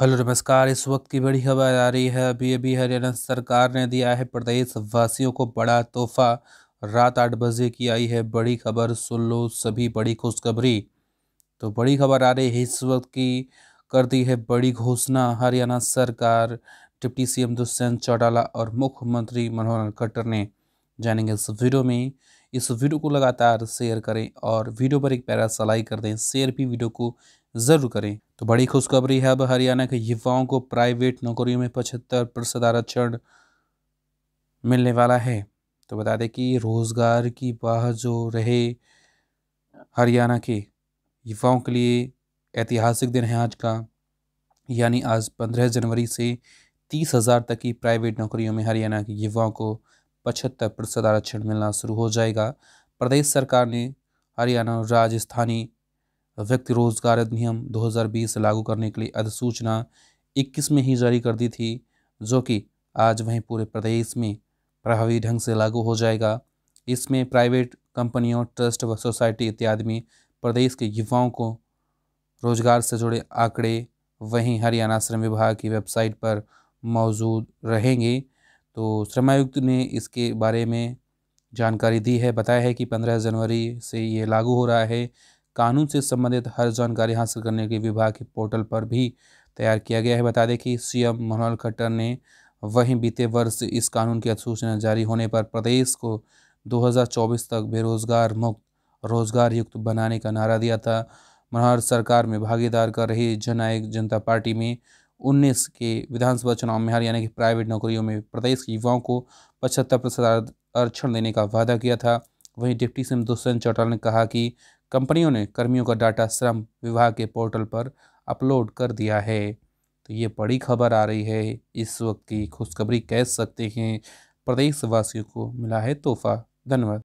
hello नमस्कार इस वक्त की बड़ी खबर आ रही है अभी अभी हरियाणा सरकार ने दिया है प्रदेश वासियों को बड़ा तोहफा रात आठ बजे की आई है बड़ी खबर सुन लो सभी बड़ी खुशखबरी तो बड़ी खबर आ रही है इस वक्त की कर दी है बड़ी घोषणा हरियाणा सरकार डिप्टी सीएम दुष्यंत चौटाला और मुख्यमंत्री मनोहर खट्टर ने जानेंगे इस वीडियो में इस वीडियो को लगातार शेयर करें और वीडियो पर एक प्यारा सलाई कर दें शेयर भी वीडियो को ज़रूर करें तो बड़ी खुशखबरी है अब हरियाणा के युवाओं को प्राइवेट नौकरियों में पचहत्तर प्रतिशत आरक्षण मिलने वाला है तो बता दें कि रोज़गार की बाह जो रहे हरियाणा के युवाओं के लिए ऐतिहासिक दिन है आज का यानी आज पंद्रह जनवरी से तीस हज़ार तक की प्राइवेट नौकरियों में हरियाणा के युवाओं को पचहत्तर प्रतिशत आरक्षण मिलना शुरू हो जाएगा प्रदेश सरकार ने हरियाणा और राजस्थानी व्यक्ति रोजगार अधिनियम 2020 लागू करने के लिए अधिसूचना 21 में ही जारी कर दी थी जो कि आज वहीं पूरे प्रदेश में प्रभावी ढंग से लागू हो जाएगा इसमें प्राइवेट कंपनियों ट्रस्ट व सोसाइटी इत्यादि में प्रदेश के युवाओं को रोजगार से जुड़े आंकड़े वहीं हरियाणा श्रम विभाग की वेबसाइट पर मौजूद रहेंगे तो श्रमायुक्त ने इसके बारे में जानकारी दी है बताया है कि पंद्रह जनवरी से ये लागू हो रहा है कानून से संबंधित हर जानकारी हासिल करने के विभाग के पोर्टल पर भी तैयार किया गया है बता दें कि सीएम मनोहर खट्टर ने वहीं बीते वर्ष इस कानून की अधिसूचना जारी होने पर प्रदेश को 2024 तक बेरोजगार मुक्त रोजगार युक्त बनाने का नारा दिया था मनोहर सरकार में भागीदार कर रही जन जनता पार्टी में उन्नीस के विधानसभा चुनाव में हरियाणा की प्राइवेट नौकरियों में प्रदेश के युवाओं को पचहत्तर प्रतिशत आरक्षण देने का वादा किया था वहीं डिप्टी सीएम दुष्यंत चौटाला ने कहा कि कंपनियों ने कर्मियों का डाटा श्रम विभाग के पोर्टल पर अपलोड कर दिया है तो ये बड़ी खबर आ रही है इस वक्त की खुशखबरी कह सकते हैं प्रदेशवासियों को मिला है तोहफा धन्यवाद